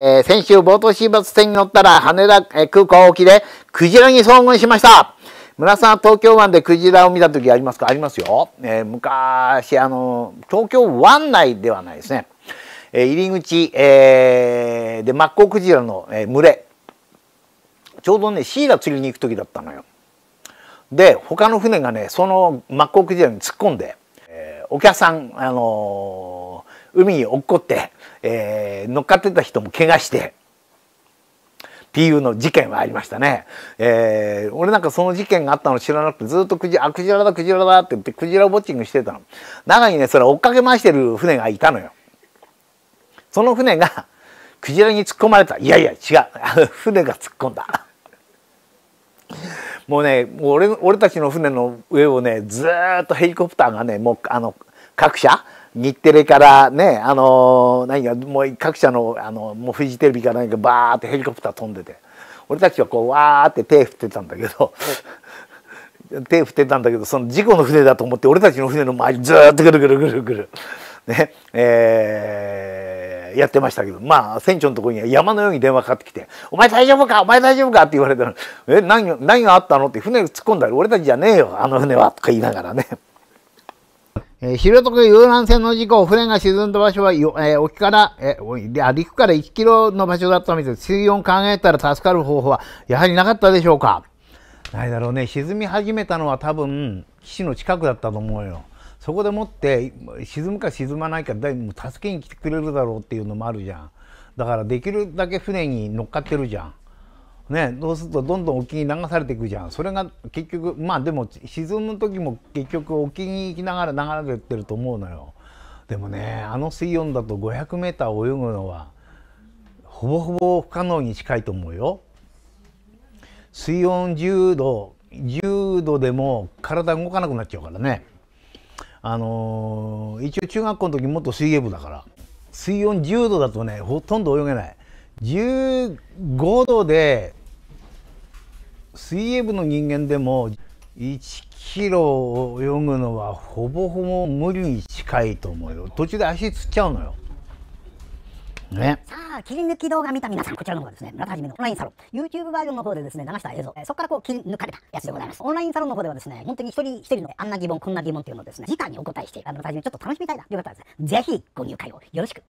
えー、先週冒頭新発バ船に乗ったら羽田、え空港沖でクジラに遭遇しました。村さんは東京湾でクジラを見た時ありますかありますよ。えー、昔、あの、東京湾内ではないですね。え入り口、えでマッコウクジラの、え群れ。ちょうどね、シイラ釣りに行く時だったのよ。で、他の船がね、そのマッコウクジラに突っ込んで、えお客さん、あの海に落っこって、えー、乗っかってた人も怪我してっていうの事件はありましたね、えー、俺なんかその事件があったの知らなくてずっとクジあクジラだクジラだって言ってクジラウォッチングしてたの中にねそれ追っかけ回してる船がいたのよその船がクジラに突っ込まれたいやいや違う 船が突っ込んだ もうね俺俺たちの船の上をねずっとヘリコプターがねもうあの各社日テレからねあの何かもう各社のあのもうフジテレビか何かバーってヘリコプター飛んでて俺たちはこうわーって手振ってたんだけど 手振ってたんだけどその事故の船だと思って俺たちの船の周りずっとぐるぐるぐるぐる。ねえー、やってましたけどまあ船長のところには山のように電話かかってきて「お前大丈夫かお前大丈夫か?」って言われたら「え何何があったの?」って船突っ込んだら「俺たちじゃねえよあの船は」とか言いながらねえー、知床遊覧船の事故、船が沈んだ場所は、えー、沖から、えー、陸から1キロの場所だったので、水温考えたら助かる方法は、やはりなかったでしょうか。ないだろうね、沈み始めたのは多分、岸の近くだったと思うよ。そこでもって、沈むか沈まないか、誰も助けに来てくれるだろうっていうのもあるじゃん。だから、できるだけ船に乗っかってるじゃん。ね、そうするとどんどん沖に流されていくじゃんそれが結局まあでも沈む時も結局沖に行きながら流れてると思うのよでもねあの水温だと 500m 泳ぐのはほぼほぼ不可能に近いと思うよ水温10度10度でも体動かなくなっちゃうからねあのー、一応中学校の時もっと水泳部だから水温10度だとねほとんど泳げない15度で水泳部の人間でも1キロ泳ぐのはほぼほぼ無理に近いと思うよ途中で足つっちゃうのよね、さあ切り抜き動画見た皆さんこちらの方ですね村田はじめのオンラインサロン YouTube バージョンの方でですね流した映像、えー、そこからこう切り抜かれたやつでございますオンラインサロンの方ではですね本当に一人一人のあんな疑問こんな疑問っていうのをですね直にお答えして村田はじめちょっと楽しみたいなという方はですねぜひご入会をよろしく